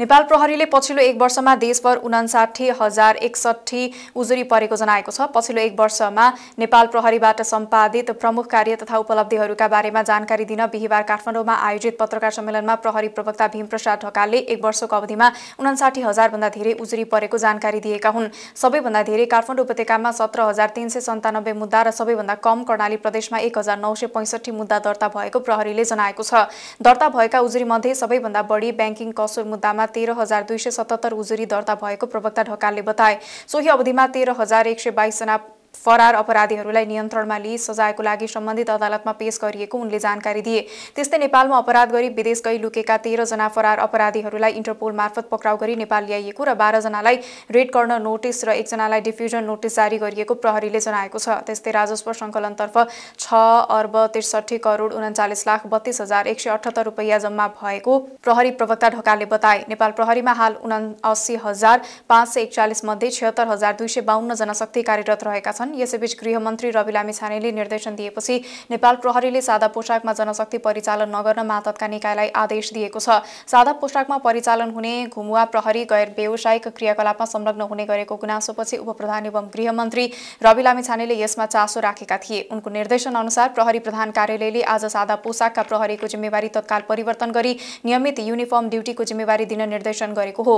नेपाल प्रहरीले पछिल्लो एक वर्षमा देशभर उनासाठी हजार एकसट्ठी उजुरी परेको जनाएको छ पछिल्लो एक वर्षमा नेपाल प्रहरीबाट सम्पादित प्रमुख कार्य तथा उपलब्धिहरूका बारेमा जानकारी दिन बिहिबार काठमाडौँमा आयोजित पत्रकार सम्मेलनमा प्रहरी प्रवक्ता भीमप्रसाद ढकालले एक वर्षको अवधिमा उनासाठी हजारभन्दा धेरै उजुरी परेको जानकारी दिएका हुन् सबैभन्दा धेरै काठमाडौँ उपत्यकामा सत्र हजार तिन सय सन्तानब्बे मुद्दा र सबैभन्दा कम कर्णाली प्रदेशमा एक हजार नौ सय पैँसठी मुद्दा दर्ता भएको प्रहरीले जनाएको छ दर्ता भएका उजुरीमध्ये सबैभन्दा बढी ब्याङ्किङ कसुर मुद्दामा अवधिमा तेह्र हजार दुई सय सतहत्तर उजुरी दर्ता भएको प्रवक्ता ढकालले बताए सोही अवधिमा तेह्र हजार एक सय बाइसजना फरार अपराधीहरूलाई नियन्त्रणमा लिई सजायको लागि सम्बन्धित अदालतमा पेश गरिएको उनले जानकारी दिए त्यस्तै नेपालमा अपराध गरी विदेश गई लुकेका तेह्रजना फरार अपराधीहरूलाई इन्टरपोल मार्फत पक्राउ गरी नेपाल ल्याइएको र बाह्रजनालाई रेड कर्ण नोटिस र एकजनालाई डिफ्युजन नोटिस जारी गरिएको प्रहरीले जनाएको छ त्यस्तै राजस्व सङ्कलनतर्फ छ अर्ब त्रिसठी करोड उन्चालिस लाख बत्तिस हजार एक सय अठहत्तर रुपियाँ जम्मा भएको प्रहरी प्रवक्ता ढोकाले बताए नेपाल प्रहरीमा हाल उना अस्सी हजार पाँच सय एकचालिस मध्ये छिहत्तर हजार दुई सय बाहन्न जनशक्ति कार्यरत रहेका छन् छन् यसैबीच गृहमन्त्री रवि लामिछानेले निर्देशन दिएपछि नेपाल प्रहरीले सादा पोसाकमा जनशक्ति परिचालन नगर्न मातका निकायलाई आदेश दिएको छ सादा पोसाकमा परिचालन हुने घुमुवा प्रहरी गैर व्यावसायिक क्रियाकलापमा संलग्न हुने गरेको गुनासोपछि उपप्रधान एवं गृहमन्त्री रवि लामिछानेले यसमा चासो राखेका थिए उनको निर्देशन अनुसार प्रहरी प्रधान कार्यालयले आज सादा पोसाकका प्रहरीको जिम्मेवारी तत्काल परिवर्तन गरी नियमित युनिफर्म ड्युटीको जिम्मेवारी दिन निर्देशन गरेको हो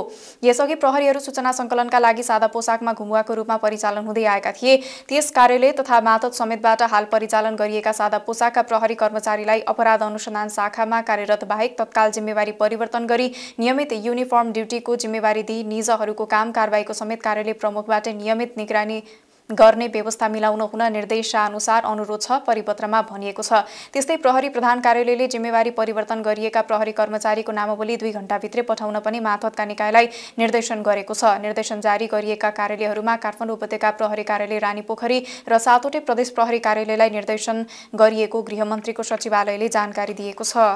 यसअघि प्रहरीहरू सूचना सङ्कलनका लागि सादा पोसाकमा घुमुवाको रूपमा परिचालन हुँदै आएका थिए त्यस कार्यालय तथा मातत समेतबाट हाल परिचालन गरिएका सादा पोसाकका प्रहरी कर्मचारीलाई अपराध अनुसन्धान शाखामा कार्यरत बाहेक तत्काल जिम्मेवारी परिवर्तन गरी नियमित युनिफर्म ड्युटीको जिम्मेवारी दिई निजहरूको काम कारवाहीको समेत कार्यालय प्रमुखबाट नियमित निगरानी गर्ने व्यवस्था मिलाउन हुन निर्देशानुसार अनुरोध छ परिपत्रमा भनिएको छ त्यस्तै प्रहरी प्रधान कार्यालयले जिम्मेवारी परिवर्तन गरिएका प्रहरी कर्मचारीको नामावली दुई घण्टाभित्रै पठाउन पनि माथतका निकायलाई निर्देशन गरेको छ निर्देशन जारी गरिएका कार्यालयहरूमा काठमाडौँ उपत्यका प्रहरी कार्यालय रानी पोखरी र सातवटै प्रदेश प्रहरी कार्यालयलाई निर्देशन गरिएको गृहमन्त्रीको सचिवालयले जानकारी दिएको छ